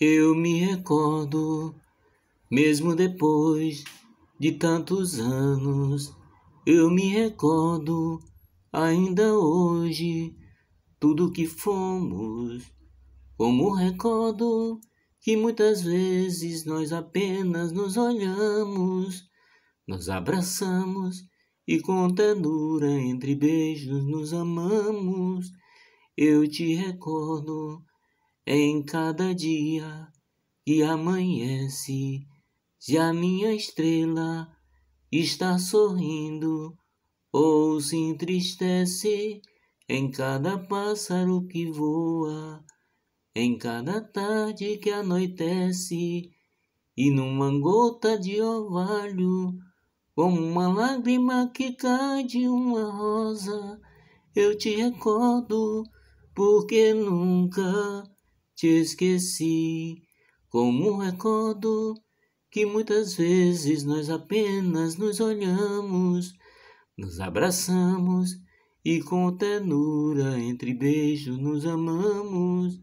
Eu me recordo, mesmo depois de tantos anos, eu me recordo ainda hoje tudo que fomos, como recordo que muitas vezes nós apenas nos olhamos, nos abraçamos e com ternura entre beijos nos amamos. Eu te recordo em cada dia que amanhece, já minha estrela está sorrindo ou se entristece em cada pássaro que voa, em cada tarde que anoitece e numa gota de orvalho, como uma lágrima que cai de uma rosa, eu te recordo porque nunca te esqueci, como um recordo que muitas vezes nós apenas nos olhamos, nos abraçamos e com ternura entre beijos nos amamos.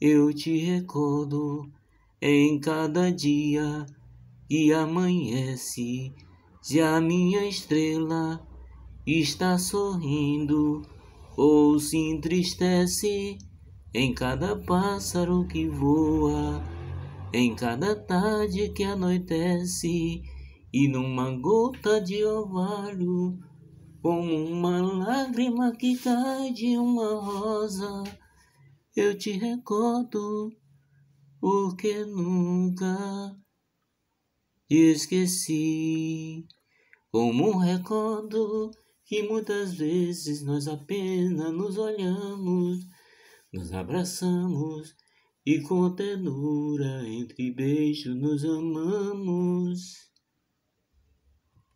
Eu te recordo em cada dia que amanhece, já minha estrela está sorrindo ou se entristece. Em cada pássaro que voa, em cada tarde que anoitece, e numa gota de orvalho, como uma lágrima que cai de uma rosa, eu te recordo, porque nunca te esqueci. Como um recordo que muitas vezes nós apenas nos olhamos nos abraçamos e com ternura entre beijos nos amamos.